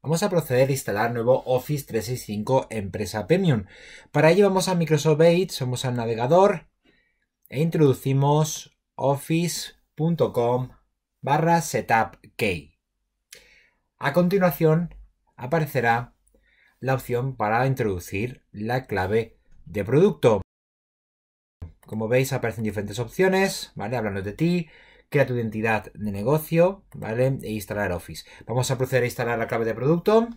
Vamos a proceder a instalar nuevo Office 365 Empresa Premium. Para ello vamos a Microsoft Edge, vamos al navegador e introducimos office.com barra setup A continuación aparecerá la opción para introducir la clave de producto. Como veis aparecen diferentes opciones, ¿vale? Hablando de ti, crea tu identidad de negocio, ¿vale? E instalar Office. Vamos a proceder a instalar la clave de producto.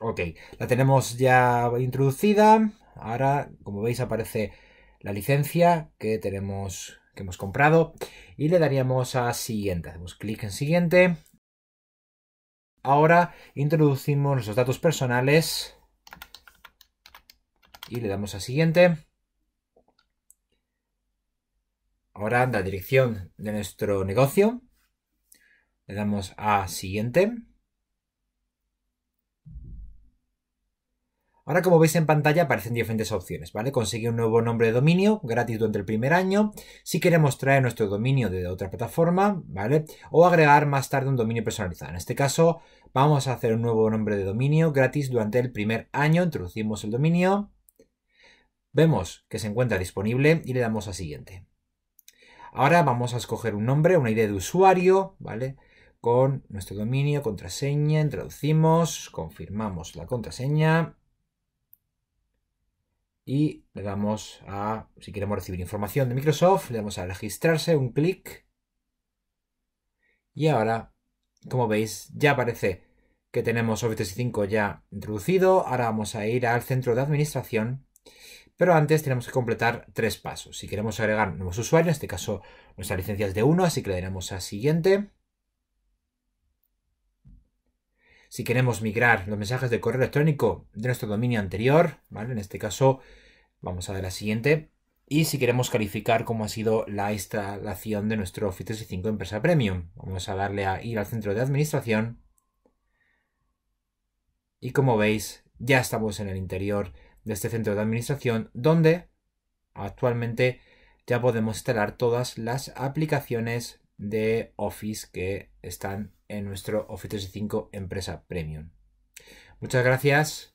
Ok, la tenemos ya introducida. Ahora, como veis, aparece la licencia que tenemos que hemos comprado y le daríamos a siguiente. Hacemos clic en siguiente. Ahora introducimos nuestros datos personales y le damos a siguiente. Ahora anda la dirección de nuestro negocio. Le damos a siguiente. Ahora, como veis en pantalla, aparecen diferentes opciones, ¿vale? Conseguir un nuevo nombre de dominio, gratis durante el primer año, si queremos traer nuestro dominio de otra plataforma, ¿vale? O agregar más tarde un dominio personalizado. En este caso, vamos a hacer un nuevo nombre de dominio gratis durante el primer año, introducimos el dominio, Vemos que se encuentra disponible y le damos a siguiente. Ahora vamos a escoger un nombre, una idea de usuario, ¿vale? Con nuestro dominio, contraseña, introducimos, confirmamos la contraseña y le damos a, si queremos recibir información de Microsoft, le damos a registrarse, un clic. Y ahora, como veis, ya aparece que tenemos Office 5 ya introducido. Ahora vamos a ir al centro de administración pero antes tenemos que completar tres pasos. Si queremos agregar nuevos usuarios, en este caso nuestra licencia es de 1, así que le daremos a siguiente. Si queremos migrar los mensajes de correo electrónico de nuestro dominio anterior, En este caso vamos a dar a siguiente. Y si queremos calificar cómo ha sido la instalación de nuestro Office 365 Empresa Premium, vamos a darle a ir al centro de administración. Y como veis, ya estamos en el interior de este centro de administración donde actualmente ya podemos instalar todas las aplicaciones de Office que están en nuestro Office 365 Empresa Premium. Muchas gracias.